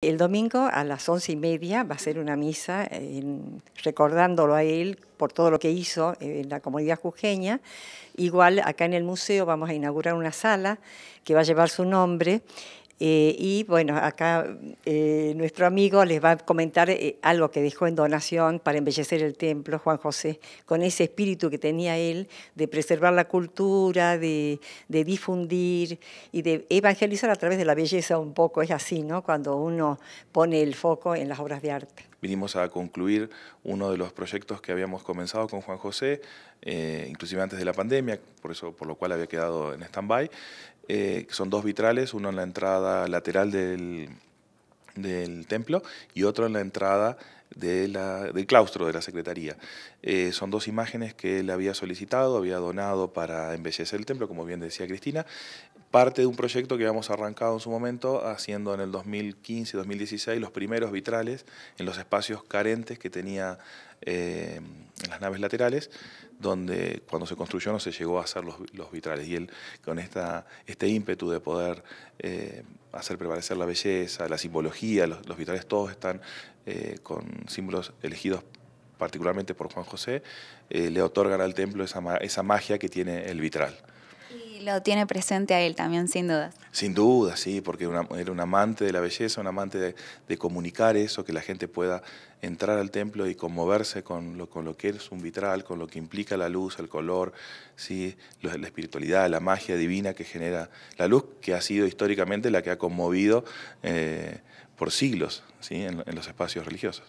El domingo a las once y media va a ser una misa eh, recordándolo a él por todo lo que hizo en la comunidad jujeña. Igual acá en el museo vamos a inaugurar una sala que va a llevar su nombre eh, y bueno, acá eh, nuestro amigo les va a comentar eh, algo que dejó en donación para embellecer el templo, Juan José, con ese espíritu que tenía él de preservar la cultura, de, difundir y de evangelizar a través de la belleza un poco. Es así, ¿no? Cuando uno pone el foco en las obras de arte. Vinimos a concluir uno de los proyectos que habíamos comenzado con Juan José, inclusive antes de la pandemia, por eso por lo cual había quedado en stand-by, eh, son dos vitrales, uno en la entrada lateral del, templo y otro en la entrada del claustro de la Secretaría. Eh, son dos imágenes que él había solicitado, había donado para embellecer el templo, como bien decía Cristina, parte de un proyecto que habíamos arrancado en su momento, haciendo en el 2015-2016 los primeros vitrales en los espacios carentes que tenía eh, en las naves laterales, donde cuando se construyó no se llegó a hacer los, vitrales. Y él, con esta, este ímpetu de poder eh, hacer prevalecer la belleza, la simbología, los, vitrales todos están eh, con símbolos elegidos particularmente por Juan José, eh, le otorgan al templo esa, esa magia que tiene el vitral lo tiene presente a él también, sin duda. Sin duda, sí, porque era un amante de la belleza, un amante de, comunicar eso, que la gente pueda entrar al templo y conmoverse con lo, que es un vitral, con lo que implica la luz, el color, ¿sí? la, espiritualidad, la magia divina que genera la luz, que ha sido históricamente la que ha conmovido eh, por siglos ¿sí? en los espacios religiosos.